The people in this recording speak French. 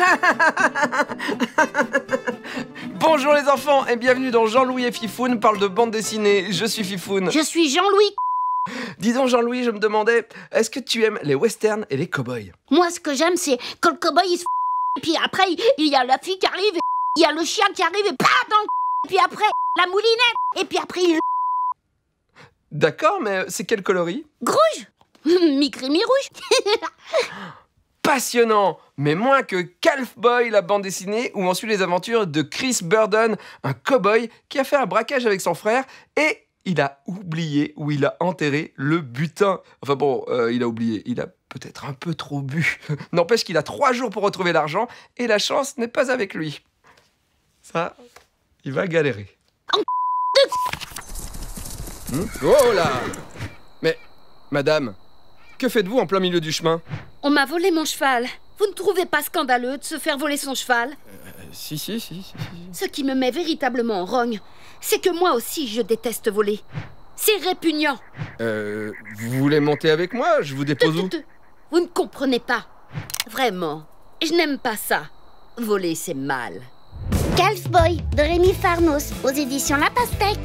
Bonjour les enfants et bienvenue dans Jean-Louis et Fifoun parle de bande dessinée. Je suis Fifoun. Je suis Jean-Louis. Dis donc Jean-Louis, je me demandais, est-ce que tu aimes les westerns et les cowboys Moi, ce que j'aime, c'est quand le cowboy il se et puis après il y a la fille qui arrive, et il y a le chien qui arrive et pas dans le et puis après la moulinette et puis après il. D'accord, mais c'est quel coloris Rouge, mi rouge passionnant, mais moins que Calf Boy la bande dessinée, où on suit les aventures de Chris Burden, un cow-boy qui a fait un braquage avec son frère et il a oublié où il a enterré le butin. Enfin bon, euh, il a oublié, il a peut-être un peu trop bu. N'empêche qu'il a trois jours pour retrouver l'argent et la chance n'est pas avec lui. Ça, il va galérer. Hmm oh là Mais, madame, que faites-vous en plein milieu du chemin On m'a volé mon cheval. Vous ne trouvez pas scandaleux de se faire voler son cheval si, si, si, si, si. Ce qui me met véritablement en rogne, c'est que moi aussi je déteste voler. C'est répugnant. Euh, vous voulez monter avec moi Je vous dépose où Vous ne comprenez pas. Vraiment, je n'aime pas ça. Voler, c'est mal. Boy de Rémi Farnos aux éditions La Pastèque.